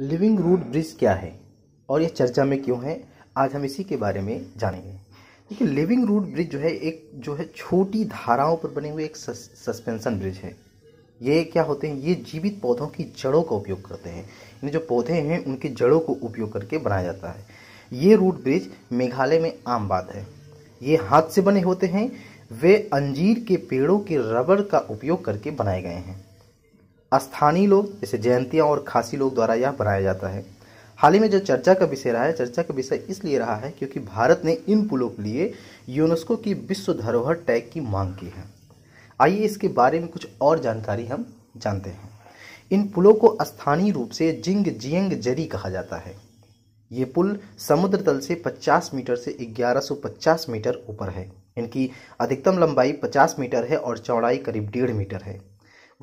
living root bridge क्या है और यह चर्चा में क्यों है आज हम इसी के बारे में जानेंगे देखिए लिविंग रूट ब्रिज जो है एक जो है छोटी धाराओं पर बने हुए एक सस, सस्पेंशन ब्रिज है ये क्या होते हैं ये जीवित पौधों की जड़ों का उपयोग करते हैं यानी जो पौधे हैं उनकी जड़ों को उपयोग करके बनाया जाता है ये रूट ब्रिज मेघालय में आम बात है ये हाथ से बने होते हैं वे अंजीर के पेड़ों के रबड़ का उपयोग करके बनाए गए हैं स्थानीय लोग जैसे जयंतियाँ और खासी लोग द्वारा यह बनाया जाता है हाल ही में जो चर्चा का विषय रहा है चर्चा का विषय इसलिए रहा है क्योंकि भारत ने इन पुलों के लिए यूनेस्को की विश्व धरोहर टैग की मांग की है आइए इसके बारे में कुछ और जानकारी हम जानते हैं इन पुलों को स्थानीय रूप से जिंग जियंग जरी कहा जाता है ये पुल समुद्र तल से 50 मीटर से 1150 मीटर ऊपर है इनकी अधिकतम लंबाई 50 मीटर है और चौड़ाई करीब डेढ़ मीटर है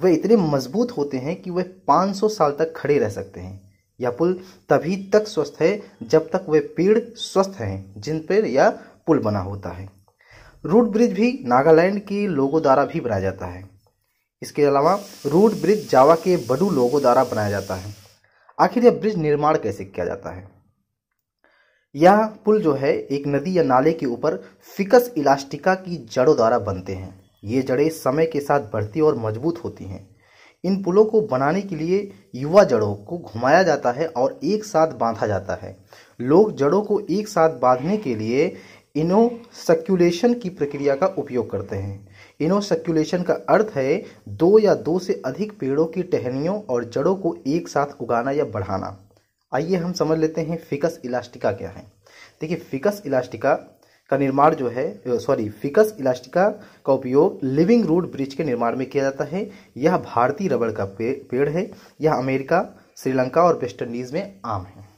वे इतने मजबूत होते हैं कि वे 500 साल तक खड़े रह सकते हैं यह पुल तभी तक स्वस्थ है जब तक वे पेड़ स्वस्थ हैं जिन पर यह पुल बना होता है रूट ब्रिज भी नागालैंड के लोगों द्वारा भी बनाया जाता है इसके अलावा रूट ब्रिज जावा के बडू लोगों द्वारा बनाया जाता है आखिर यह ब्रिज निर्माण कैसे किया जाता है यह पुल जो है एक नदी या नाले के ऊपर फिकस इलास्टिका की जड़ों द्वारा बनते हैं ये जड़ें समय के साथ बढ़ती और मजबूत होती हैं इन पुलों को बनाने के लिए युवा जड़ों को घुमाया जाता है और एक साथ बांधा जाता है लोग जड़ों को एक साथ बांधने के लिए इनो सर्क्यूलेशन की प्रक्रिया का उपयोग करते हैं इनो सर्क्यूलेशन का अर्थ है दो या दो से अधिक पेड़ों की टहनियों और जड़ों को एक साथ उगाना या बढ़ाना आइए हम समझ लेते हैं फिकस इलास्टिका क्या है देखिए फिकस इलास्टिका का निर्माण जो है सॉरी फिकस इलास्टिका का उपयोग लिविंग रूट ब्रिज के निर्माण में किया जाता है यह भारतीय रबड़ का पेड़ है यह अमेरिका श्रीलंका और वेस्टइंडीज में आम है